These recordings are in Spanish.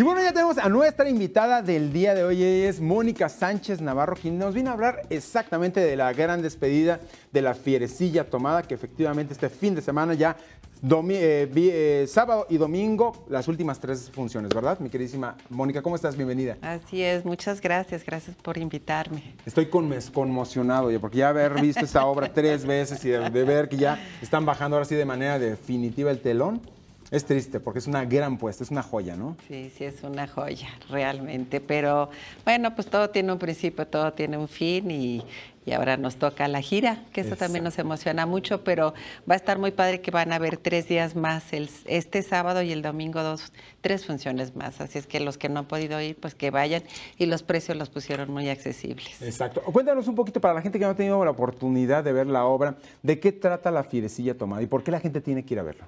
Y bueno, ya tenemos a nuestra invitada del día de hoy, es Mónica Sánchez Navarro, quien nos viene a hablar exactamente de la gran despedida de la fierecilla tomada, que efectivamente este fin de semana ya eh, eh, sábado y domingo, las últimas tres funciones, ¿verdad? Mi queridísima Mónica, ¿cómo estás? Bienvenida. Así es, muchas gracias, gracias por invitarme. Estoy conmocionado porque ya haber visto esta obra tres veces y de ver que ya están bajando ahora sí de manera definitiva el telón es triste porque es una gran puesta, es una joya, ¿no? Sí, sí, es una joya, realmente. Pero bueno, pues todo tiene un principio, todo tiene un fin y, ahora nos toca la gira, que eso también nos emociona mucho, pero va a estar muy padre que van a haber tres días más, este sábado y el domingo dos, tres funciones más, así es que los que no han podido ir, pues que vayan y los precios los pusieron muy accesibles. Exacto. Cuéntanos un poquito para la gente que no ha tenido la oportunidad de ver la obra, ¿de qué trata la fierecilla tomada y por qué la gente tiene que ir a verla?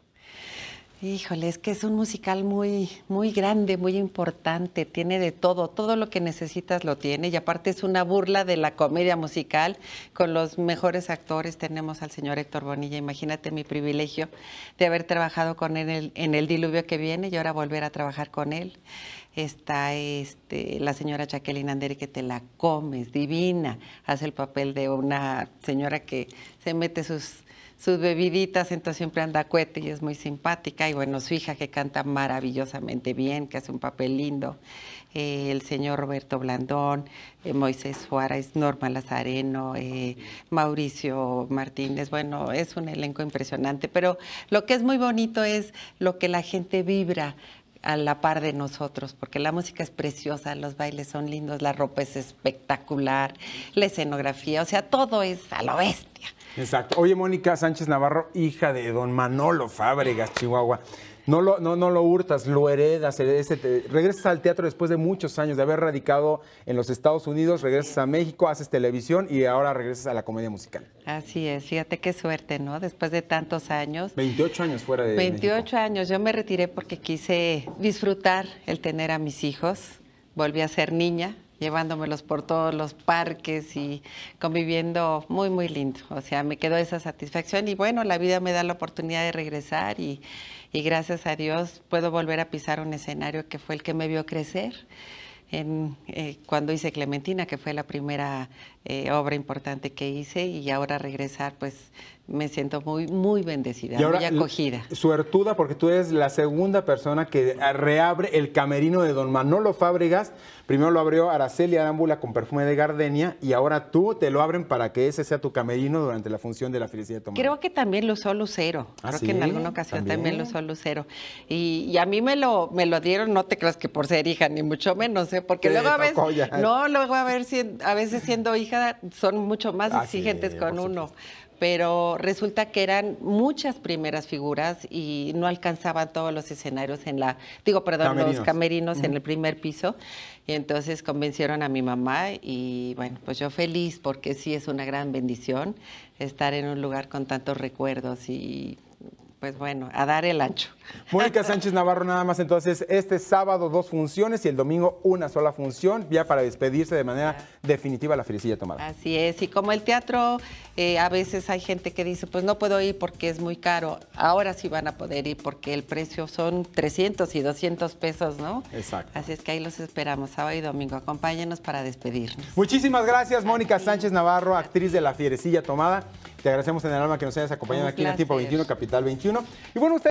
Híjole, es que es un musical muy, muy grande, muy importante, tiene de todo, todo lo que necesitas lo tiene y aparte es una burla de la comedia musical. Con los mejores actores tenemos al señor Héctor Bonilla, imagínate mi privilegio de haber trabajado con él en el, diluvio que viene y ahora volver a trabajar con él. Está este, la señora Jacqueline Andere que te la comes, divina, hace el papel de una señora que se mete sus sus bebiditas, entonces siempre anda cuete y es muy simpática. Y bueno, su hija que canta maravillosamente bien, que hace un papel lindo. Eh, el señor Roberto Blandón, eh, Moisés Suárez, Norma Lazareno, eh, Mauricio Martínez. Bueno, es un elenco impresionante, pero lo que es muy bonito es lo que la gente vibra a la par de nosotros, porque la música es preciosa, los bailes son lindos, la ropa es espectacular, la escenografía, o sea, todo es a lo bestia. Exacto. Oye, Mónica Sánchez Navarro, hija de don Manolo Fábregas, Chihuahua. No lo, no, no lo hurtas, lo heredas, este, regresas al teatro después de muchos años de haber radicado en los Estados Unidos, regresas a México, haces televisión y ahora regresas a la comedia musical. Así es, fíjate qué suerte, ¿no? Después de tantos años. 28 años fuera de 28 años, yo me retiré porque quise disfrutar el tener a mis hijos, volví a ser niña, llevándomelos por todos los parques y conviviendo muy, muy lindo. O sea, me quedó esa satisfacción y bueno, la vida me da la oportunidad de regresar y, gracias a Dios puedo volver a pisar un escenario que fue el que me vio crecer. En, eh, cuando hice Clementina, que fue la primera eh, obra importante que hice, y ahora regresar, pues me siento muy, muy bendecida, y acogida. Suertuda, porque tú eres la segunda persona que reabre el camerino de don Manolo Fábregas. Primero lo abrió Araceli Arámbula con perfume de gardenia y ahora tú te lo abren para que ese sea tu camerino durante la función de la felicidad de Tomás. Creo que también lo usó Lucero. Ah, Creo que en alguna ocasión también, lo usó Lucero. Y, a mí me lo, me lo dieron, no te creas que por ser hija, ni mucho menos, ¿eh? porque luego a veces. No, luego a, ver si, a veces siendo hija son mucho más ah, exigentes con uno pero resulta que eran muchas primeras figuras y no alcanzaban todos los escenarios en la, digo, perdón, los camerinos en el primer piso. Y entonces convencieron a mi mamá y bueno, pues yo feliz porque sí es una gran bendición estar en un lugar con tantos recuerdos y pues bueno, a dar el ancho. Mónica Sánchez Navarro, nada más entonces, este sábado dos funciones y el domingo una sola función, ya para despedirse de manera definitiva la Fierecilla tomada. Así es, y como el teatro, eh, a veces hay gente que dice, pues no puedo ir porque es muy caro, ahora sí van a poder ir porque el precio son 300 y 200 pesos, ¿no? Exacto. Así es que ahí los esperamos, sábado y domingo, acompáñenos para despedirnos. Muchísimas gracias, Mónica Sánchez Navarro, actriz de La Fierecilla Tomada. Te agradecemos en el alma que nos hayas acompañado aquí en en Tiempo 21, Capital 21. Y bueno, ustedes.